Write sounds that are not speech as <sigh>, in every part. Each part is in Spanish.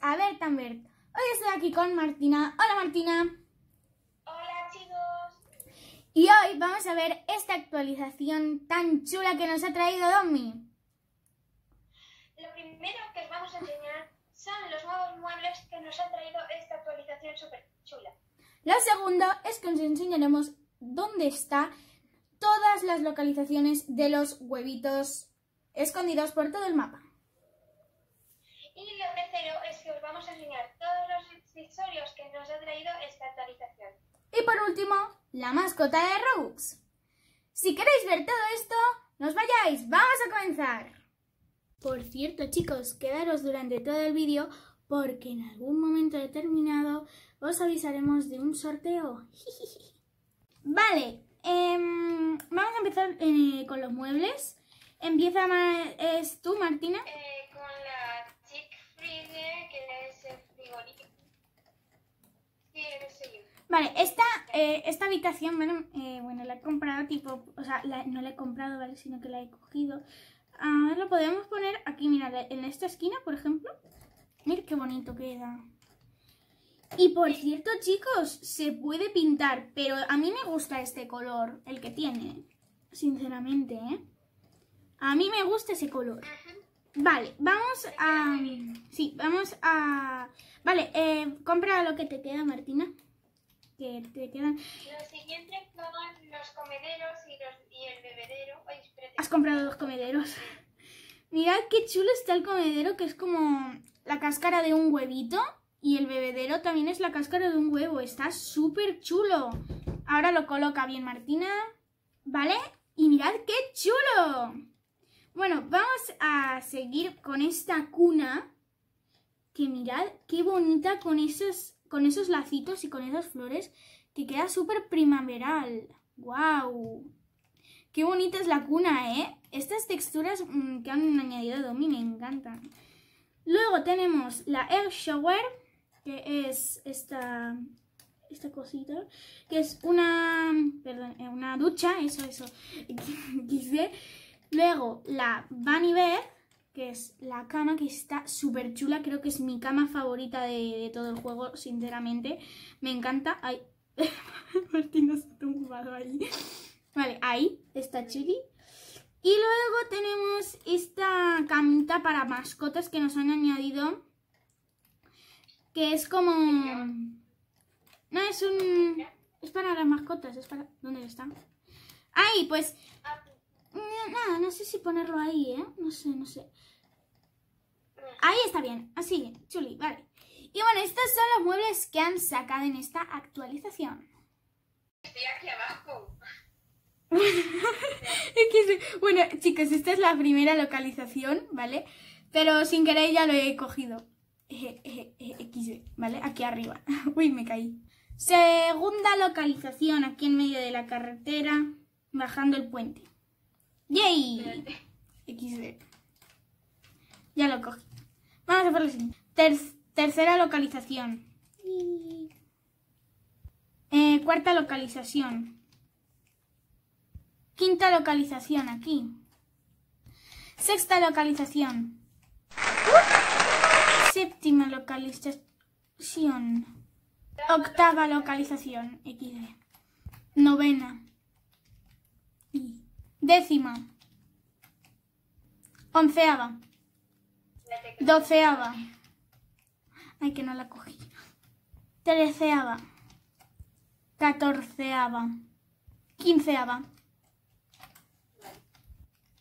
a ver ver Hoy estoy aquí con Martina. Hola Martina. Hola chicos. Y hoy vamos a ver esta actualización tan chula que nos ha traído Domi. Lo primero que os vamos a enseñar son los nuevos muebles que nos ha traído esta actualización súper chula. Lo segundo es que os enseñaremos dónde está todas las localizaciones de los huevitos escondidos por todo el mapa. Y lo tercero es a enseñar todos los accesorios que nos ha traído esta actualización. Y por último, la mascota de Robux. Si queréis ver todo esto, nos os vayáis, vamos a comenzar. Por cierto chicos, quedaros durante todo el vídeo porque en algún momento determinado os avisaremos de un sorteo. <laughs> vale, em, vamos a empezar eh, con los muebles. Empieza, es tú Martina. Eh, Vale, esta, eh, habitación, eh, bueno, la he comprado tipo, o sea, no la he comprado, ¿vale? Sino que la he cogido. A ver, lo podemos poner aquí, mirad, en esta esquina, por ejemplo. Mira qué bonito queda. Y por cierto, chicos, se puede pintar, pero a mí me gusta este color, el que tiene, sinceramente, ¿eh? A mí me gusta ese color. Vale, vamos a... Sí, vamos a... Vale, eh, compra lo que te queda, Martina que te Los los comederos y, el bebedero. Has comprado dos comederos. <laughs> Mirad qué chulo está el comedero, que es como la cáscara de un huevito. Y el bebedero también es la cáscara de un huevo. Está súper chulo. Ahora lo coloca bien Martina. ¿Vale? Y mirad qué chulo. Bueno, vamos a seguir con esta cuna. Que mirad qué bonita con esos con esos lacitos y con esas flores que queda súper primaveral. guau, Qué bonita es la cuna, ¿eh? Estas texturas mm, que han añadido Domi me encantan. Luego tenemos la Air Shower, que es esta, esta cosita, que es una, perdón, eh, una ducha, eso, eso, <laughs> Luego la Bear, que es la cama, que está súper chula. Creo que es mi cama favorita de, todo el juego, sinceramente. Me encanta. Ay, <laughs> Martín se tumbado ahí. Vale, ahí está Chili. Y luego tenemos esta camita para mascotas que nos han añadido. Que es como... No, es un... Es para las mascotas, es para... ¿Dónde están? Ahí, pues... Nada, no sé si ponerlo ahí, ¿eh? No sé, no sé. Ahí está bien, así, ah, chuli, vale. Y bueno, estos son los muebles que han sacado en esta actualización. Estoy aquí abajo. <laughs> bueno, chicos, esta es la primera localización, ¿vale? Pero sin querer ya lo he cogido. ¿vale? Aquí arriba. <laughs> Uy, me caí. Segunda localización, aquí en medio de la carretera, bajando el puente. ¡Yay! XD. Ya lo cogí tercera localización. Eh, cuarta localización. Quinta localización aquí. Sexta localización. Séptima localización. Octava localización. XD. Novena. décima. Onceava. 12 aba. Ay, que no la cogí. 13 aba. 14 aba. 15 aba.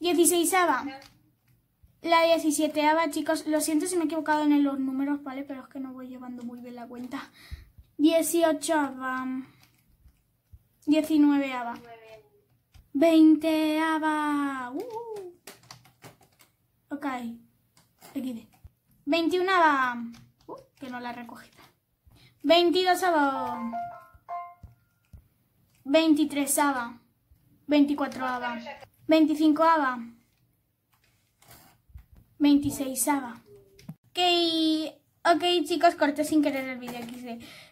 16 aba. La 17 aba, chicos. Lo siento si me he equivocado en los números, ¿vale? Pero es que no voy llevando muy bien la cuenta. 18 aba. 19 ABA. 20 aba. Ok. 21 uh, que no la recogí. 22 23 ava. 24 ava. 25 ava. 26 ava. Ok, ok chicos, corté sin querer el vídeo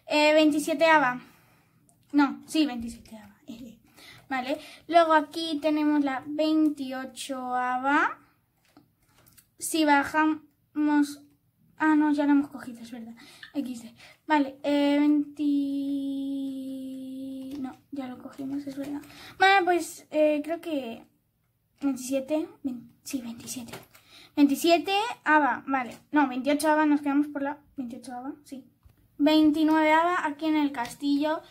Eh, 27 aba, ah, No, sí, 27 aba, ah, <laughs> Vale, luego aquí tenemos la 28 aba. Ah, si bajamos... Ah, no, ya lo hemos cogido, es verdad. XD. Vale, eh, 20... No, ya lo cogimos, es verdad. Vale, pues eh, creo que... 27, sí, 27. 27 ABA, vale. No, 28 ABA, nos quedamos por la... 28 ABA, sí. 29 ABA aquí en el castillo.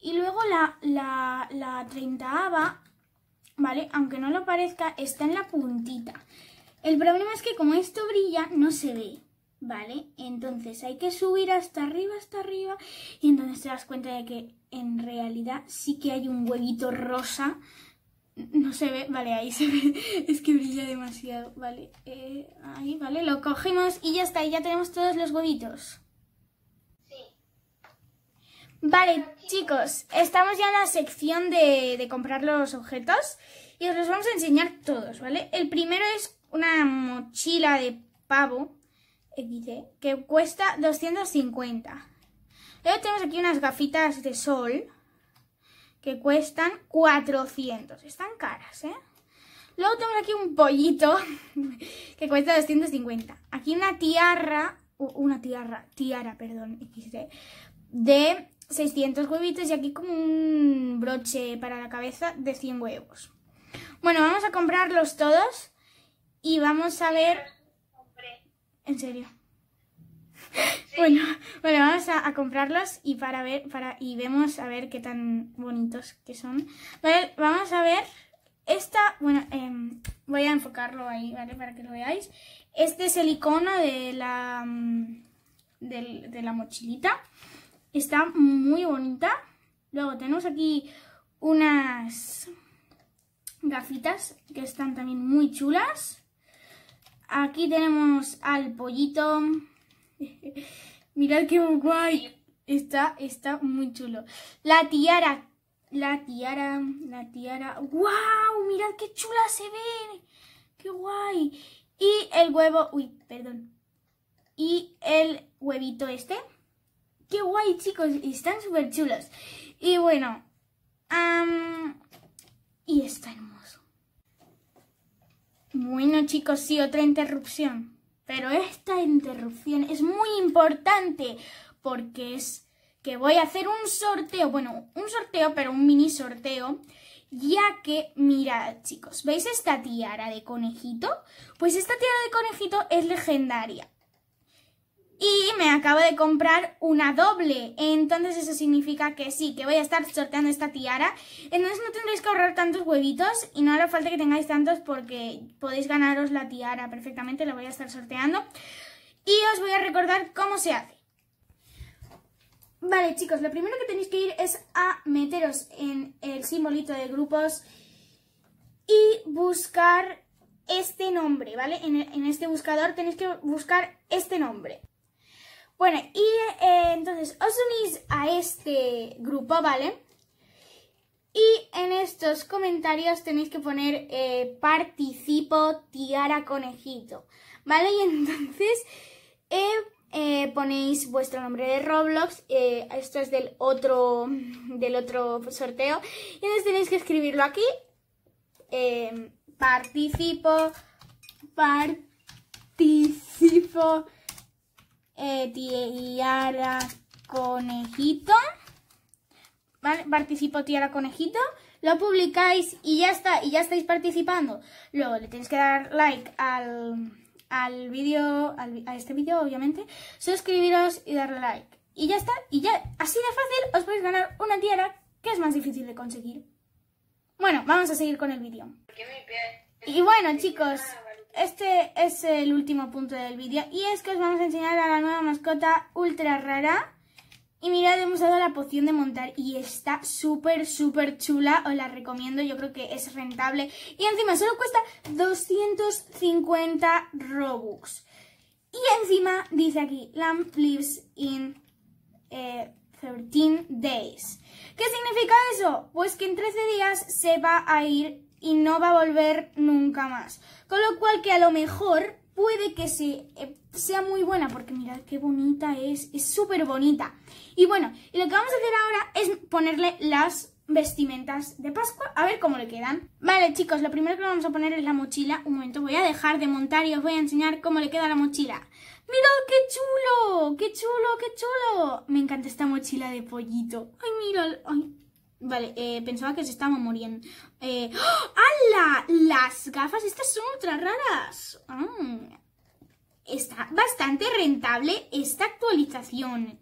Y luego la, la, la 30 ABA, ¿vale? Aunque no lo parezca, está en la puntita. El problema es que como esto brilla, no se ve, ¿vale? Entonces hay que subir hasta arriba, hasta arriba, y entonces te das cuenta de que en realidad sí que hay un huevito rosa. No se ve, vale, ahí se ve, <laughs> es que brilla demasiado, vale, eh, ahí, vale, lo cogemos y ya está, y ya tenemos todos los huevitos. Vale, chicos, estamos ya en la sección de, de, comprar los objetos y os los vamos a enseñar todos, ¿vale? El primero es una mochila de pavo XD eh, que cuesta 250. Luego tenemos aquí unas gafitas de sol que cuestan 400. Están caras, ¿eh? Luego tenemos aquí un pollito <laughs> que cuesta 250. Aquí una tiara, una tiara, tiara, perdón, <laughs> de 600 huevitos y aquí como un broche para la cabeza de 100 huevos. Bueno, vamos a comprarlos todos y vamos a ver... En serio. <laughs> Bueno, bueno, vamos a, comprarlas comprarlos y para ver, para, y vemos a ver qué tan bonitos que son. vamos a ver esta, bueno, em, voy a enfocarlo ahí, ¿vale? Para que lo veáis. Este es el icono de la, mm, de la mochilita. Está muy bonita. Luego tenemos aquí unas gafitas que están también muy chulas. Aquí tenemos al pollito. <laughs> Mirad qué guay. Está, está muy chulo. La tiara. La tiara, la tiara. guau, Mirad qué chula se ve. ¡Qué guay! Y el huevo... Uy, perdón. Y el huevito este. ¡Qué guay, chicos! Están súper chulos. Y bueno. y está hermoso. Bueno chicos, sí, otra interrupción. Pero esta interrupción es muy importante porque es que voy a hacer un sorteo, bueno, un sorteo, pero un mini sorteo, ya que, mirad chicos, ¿veis esta tiara de conejito? Pues esta tiara de conejito es legendaria. Y me acabo de comprar una doble, entonces eso significa que sí, que voy a estar sorteando esta tiara. Entonces no tendréis que ahorrar tantos huevitos y no hará falta que tengáis tantos porque podéis ganaros la tiara perfectamente, la voy a estar sorteando. Y os voy a recordar cómo se hace. Vale chicos, lo primero que tenéis que ir es a meteros en el simbolito de grupos y buscar este nombre, ¿vale? En, en este buscador tenéis que buscar este nombre. Bueno, y eh, entonces os unís a este grupo, ¿vale? Y en estos comentarios tenéis que poner eh, participo tiara conejito, ¿vale? Y entonces eh, ponéis vuestro nombre de Roblox, esto es del otro, del otro sorteo, y entonces tenéis que escribirlo aquí, participo, participo, eh, Tiara Conejito. ¿Vale? Participo Tiara Conejito. Lo publicáis y ya está, y ya estáis participando. Luego le tenéis que dar like al, al vídeo, a este vídeo obviamente, suscribiros y darle like. Y ya está, y ya así de fácil os podéis ganar una tiara que es más difícil de conseguir. Bueno, vamos a seguir con el vídeo. Y bueno chicos, este es el último punto del vídeo y es que os vamos a enseñar a la nueva mascota ultra rara. Y mirad, hemos dado la poción de montar y está súper, súper chula. Os la recomiendo, yo creo que es rentable. Y encima solo cuesta 250 Robux. Y encima dice aquí, Lamp lives in 13 eh, days. ¿Qué significa eso? Pues que en 13 días se va a ir y no va a volver nunca más. Con lo cual que a lo mejor puede que eh, sea muy buena, porque mirad qué bonita es, es súper bonita. Y bueno, y lo que vamos a hacer ahora es ponerle las vestimentas de Pascua, a ver cómo le quedan. Vale chicos, lo primero que vamos a poner es la mochila. Un momento, voy a dejar de montar y os voy a enseñar cómo le queda la mochila. ¡Mirad qué chulo! ¡Qué chulo, qué chulo! Me encanta esta mochila de pollito. ¡Ay, mirad! ¡Ay, Vale, eh, pensaba que se estaba muriendo. Eh, ¡ah! ¡Hala! Las gafas estas son ultra raras. Ah. está bastante rentable esta actualización.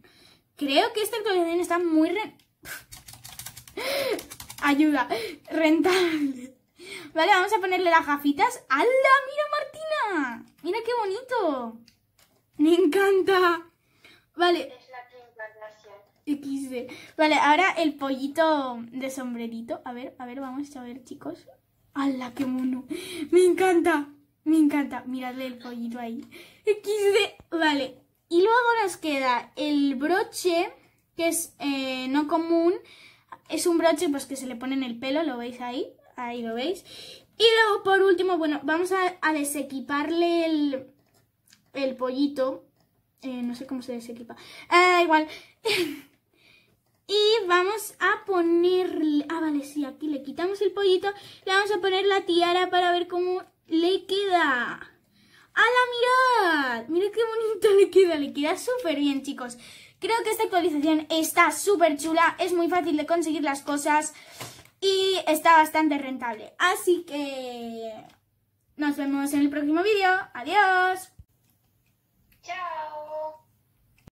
Creo que esta actualización está muy... <laughs> Ayuda. Rentable. Vale, vamos a ponerle las gafitas. ¡Hala! ¡Mira, Martina! ¡Mira qué bonito! ¡Me encanta! Vale. Es la XD. Vale, ahora el pollito de sombrerito. A ver, a ver, vamos a ver, chicos. ¡Hala, qué mono! ¡Me encanta! Me encanta. Miradle el pollito ahí. XD. Vale. Y luego nos queda el broche, que es eh, no común. Es un broche pues que se le pone en el pelo, lo veis ahí. Ahí lo veis. Y luego, por último, bueno, vamos a, desequiparle el, el pollito. Eh, no sé cómo se desequipa. Ah, igual. <laughs> Y vamos a ponerle... Ah, vale, sí, aquí le quitamos el pollito. Le vamos a poner la tiara para ver cómo le queda. ¡Hala, mirad! Mirad qué bonito <laughs> le queda. Le queda súper bien, chicos. Creo que esta actualización está súper chula. Es muy fácil de conseguir las cosas. Y está bastante rentable. Así que... Nos vemos en el próximo vídeo. ¡Adiós! ¡Chao!